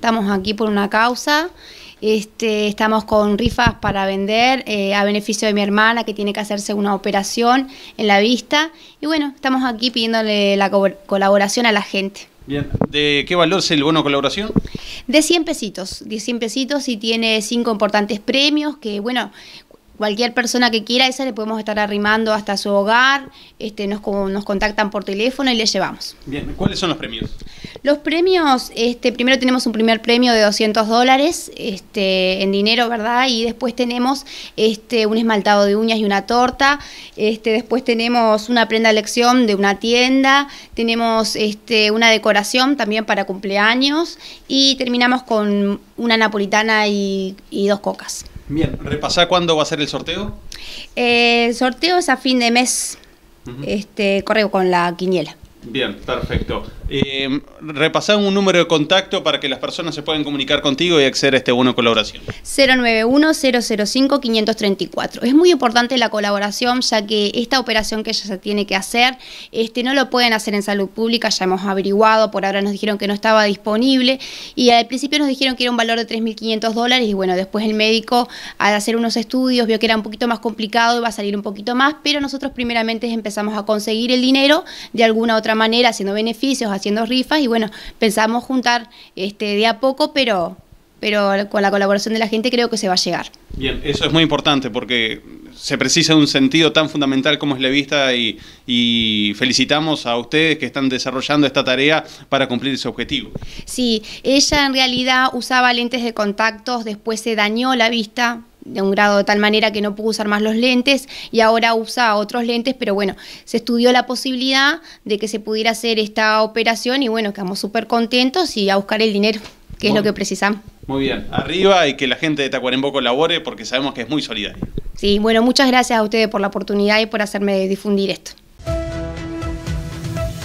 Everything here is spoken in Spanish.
estamos aquí por una causa. Este, estamos con rifas para vender eh, a beneficio de mi hermana que tiene que hacerse una operación en la vista. Y bueno, estamos aquí pidiéndole la colaboración a la gente. Bien, ¿de qué valor es el bono colaboración? De 100 pesitos, de 100 pesitos y tiene cinco importantes premios que, bueno, cualquier persona que quiera, esa le podemos estar arrimando hasta su hogar, este, nos, nos contactan por teléfono y le llevamos. Bien, ¿cuáles son los premios? Los premios, este, primero tenemos un primer premio de 200 dólares este, en dinero, ¿verdad? Y después tenemos este, un esmaltado de uñas y una torta. Este, después tenemos una prenda de lección de una tienda. Tenemos este, una decoración también para cumpleaños. Y terminamos con una napolitana y, dos cocas. Bien, repasá cuándo va a ser el sorteo. Eh, el sorteo es a fin de mes. este, correo con la quiniela. Bien, perfecto. Eh, em, repasar un número de contacto para que las personas se puedan comunicar contigo y acceder a este bono colaboración. 091-005-534. Es muy importante la colaboración, ya que esta operación que ella se tiene que hacer, este, no lo pueden hacer en salud pública, ya hemos averiguado, por ahora nos dijeron que no estaba disponible y al principio nos dijeron que era un valor de 3.500 dólares y bueno, después el médico al hacer unos estudios vio que era un poquito más complicado y va a salir un poquito más, pero nosotros primeramente empezamos a conseguir el dinero de alguna otra manera, haciendo beneficios, haciendo rifas y bueno, pensamos juntar este, de a poco, pero, pero con la colaboración de la gente creo que se va a llegar. Bien, eso es muy importante porque se precisa de un sentido tan fundamental como es la vista y, y, felicitamos a ustedes que están desarrollando esta tarea para cumplir ese objetivo. Sí, ella en realidad usaba lentes de contactos, después se dañó la vista de un grado de tal manera que no pudo usar más los lentes y ahora usa otros lentes, pero bueno, se estudió la posibilidad de que se pudiera hacer esta operación y bueno, quedamos súper contentos y a buscar el dinero, que es lo que precisamos. Muy bien, arriba y que la gente de Tacuarembó colabore porque sabemos que es muy solidaria. Sí, bueno, muchas gracias a ustedes por la oportunidad y por hacerme difundir esto.